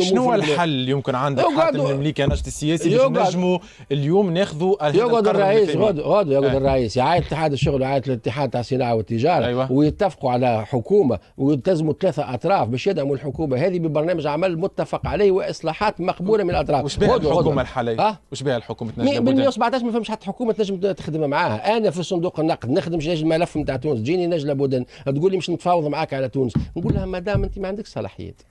شنو الحل اللي يمكن عندك حتى المملكه نجد السياسي باش نجموا اليوم ناخذوا يقعد الرئيس غدو غدو يقعد أيوة. الرئيس يعايد اتحاد الشغل ويعايد الاتحاد تاع الصناعه والتجاره أيوة. ويتفقوا على حكومه ويلتزموا ثلاثه اطراف باش يدعموا الحكومه هذه ببرنامج عمل متفق عليه واصلاحات مقبوله من الاطراف وش بها الحكومه الحاليه؟ أه؟ وش بها الحكومه تنجم 117 ما فهمش حتى حكومه تنجم تخدم معاها انا في صندوق النقد نخدم نجم الملف نتاع تونس تجيني نجله بودن تقول لي مش نتفاوض معاك على تونس نقول لها مدام انت ما عندك صلاحيات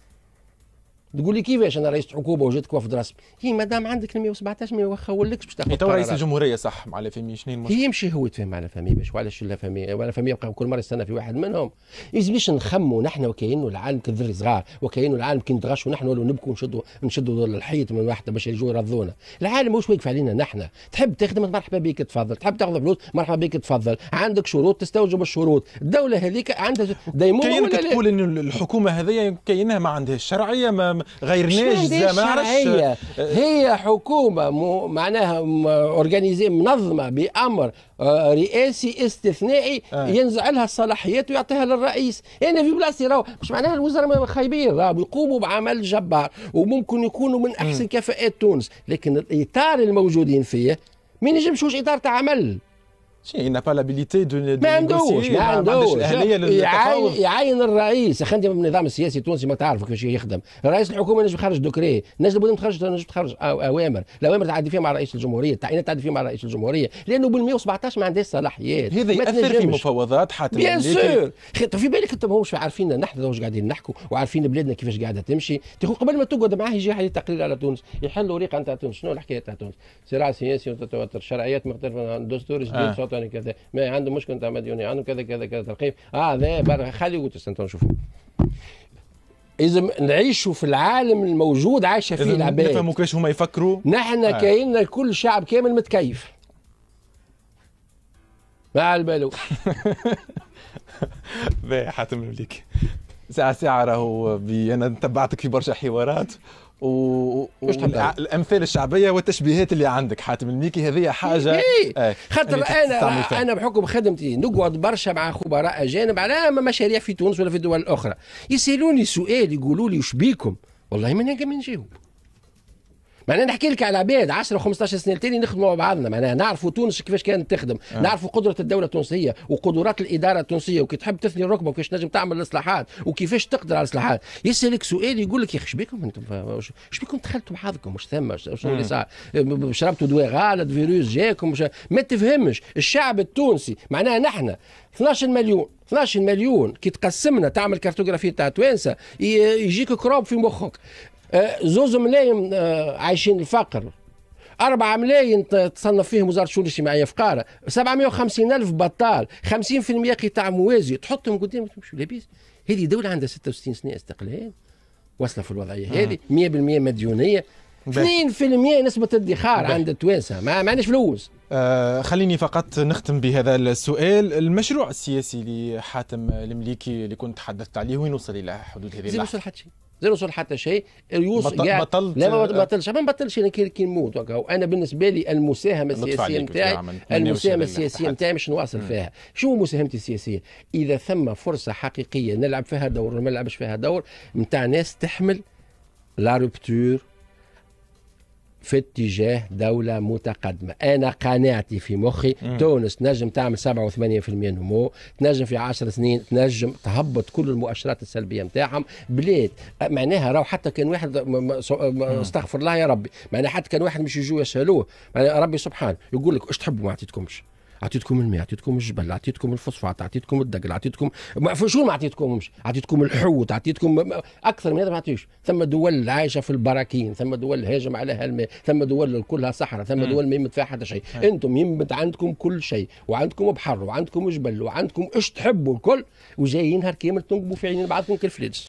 تقول لي كيفاش انا رئيس حكومه وجدت وفد رسمي هي دام عندك 117 ما يخولكش باش تاخذ تو رئيس الجمهوريه صح مع فهمي فامي شنو المشكل هي مشي هو يتفاهم مع لا فامي باش وعلاش لا فامي ولا فامي يبقى كل مره يستنى في واحد منهم يزميش نخموا نحن وكاينه العالم كذري صغار وكاينه العالم كي نتغشوا نحن ولا نبكوا نشدوا نشدوا الحيط من واحده باش يجوا يرضونا العالم مش واقف علينا نحن تحب تخدم مرحبا بك تفضل تحب تاخذ فلوس مرحبا بك تفضل عندك شروط تستوجب الشروط الدوله هذيك عندها ديمومه كاينك تقول ان الحكومه هذه كاينها ما عندهاش شرعيه ما غير ناجزه ما عرفش هي حكومه م... معناها اورجانيزي منظمه بامر آه، رئاسي استثنائي آه. ينزع لها الصلاحيات ويعطيها للرئيس انا في بلاصتي راهو مش معناها الوزراء خايبين راهو يقوموا بعمل جبار وممكن يكونوا من احسن كفاءات تونس لكن الاطار الموجودين فيه ما ينجمش اطار تاع عمل شيء ما بالابيليتي دو ما عندوش ما عندوش يعاين يعاين الرئيس اخي انت من النظام السياسي التونسي ما تعرف كيفاش يخدم رئيس الحكومه نجم يخرج دوكري نجم تخرج نجم تخرج اوامر الاوامر تعدي فيها مع رئيس الجمهوريه التعيينات تعدي فيها مع رئيس الجمهوريه لانه بال 117 ما عندهاش صلاحيات هذا ياثر في مفاوضات حتى بيان سور في بالك انت ماهوش عارفين نحن واش قاعدين نحكوا وعارفين بلادنا كيفاش قاعده تمشي تقول قبل ما تقعد معاه يجي عليه تقرير على تونس يحل وريقه نتاع تونس شنو الحكايه نتاع تونس صراع سياسي وتوتر شرعيات مختلفه دستور جديد آه. غلط وانا يعني كذا ما عنده مشكله نتاع عمال عنده كذا كذا كذا ترقيم اه لا برا خلي وتس انتوا نشوفوا اذا نعيشوا في العالم الموجود عايشه فيه العباد نفهموا كيفاش هما يفكروا نحن آه. كاين كل شعب كامل متكيف مع البالو باهي حاتم المليكي ساعه ساعه راهو انا تبعتك في برشا حوارات و... الامثال الشعبيه والتشبيهات اللي عندك حاتم الميكي هذه حاجه آه. خاطر يعني انا انا بحكم خدمتي نقعد برشا مع خبراء اجانب على مشاريع في تونس ولا في دول اخرى يسالوني سؤال يقولوا لي وش بيكم والله ما نجم نجاوب معناها نحكي لك على عباد 10 و 15 سنه تاني نخدموا مع بعضنا معناها نعرفوا تونس كيفاش كانت تخدم آه. نعرفوا قدره الدوله التونسيه وقدرات الاداره التونسيه وكي تحب تثني الركبه وكيفاش نجم تعمل الاصلاحات وكيفاش تقدر على الاصلاحات يسالك سؤال يقول لك يا اخي شبيكم انتم اش بكم دخلتوا بعضكم واش ثم شنو اللي آه. صار شربتوا دواء غالط فيروس جاكم ما تفهمش الشعب التونسي معناها نحن 12 مليون 12 مليون كي تقسمنا تعمل كارتوغرافي تاع توانسه يجيك كروب في مخك آه، زوز ملايين آه، عايشين الفقر أربعة ملايين تصنف فيهم وزارة الشؤون الاجتماعية فقارة 750 ألف بطال 50% قطاع موازي تحطهم قدام تمشي لاباس هذه دولة عندها 66 سنة استقلال واصلة في الوضعية آه. هذه 100% مديونية 2% نسبة ادخار عند التوانسة ما معناش فلوس آه خليني فقط نختم بهذا السؤال المشروع السياسي لحاتم المليكي اللي كنت تحدثت عليه وين وصل إلى حدود هذه اللحظة؟ زي الوصول حتى شيء يوصل بطل بطلت لا ما بطلش ما بطلش انا كي نموت وانا بالنسبه لي المساهمه السياسيه نتاعي المساهمه السياسيه نتاعي مش نواصل فيها شو مساهمتي السياسيه اذا ثم فرصه حقيقيه نلعب فيها دور ولا ما نلعبش فيها دور نتاع ناس تحمل لا روبتور في اتجاه دولة متقدمة أنا قناعتي في مخي مم. تونس نجم تعمل 87% نمو تنجم في 10 سنين تنجم تهبط كل المؤشرات السلبية متاعهم بلاد معناها راهو حتى كان واحد استغفر الله يا ربي معناها حتى كان واحد مش يجوا يسألوه ربي سبحانه يقول لك اش تحبوا ما عطيتكمش عطيتكم الماء عطيتكم الجبل عطيتكم الفوسفات عطيتكم الدقل عطيتكم شو ما عطيتكمش عطيتكم الحوت عطيتكم اكثر من هذا ما عطيتوش ثم دول عايشه في البراكين ثم دول هاجم عليها الماء ثم دول كلها صحراء ثم دول ما يمد فيها حتى شيء انتم يمد عندكم كل شيء وعندكم بحر وعندكم جبل وعندكم ايش تحبوا الكل وجايين نهار كامل تنقبوا في عين بعضكم كالفليدس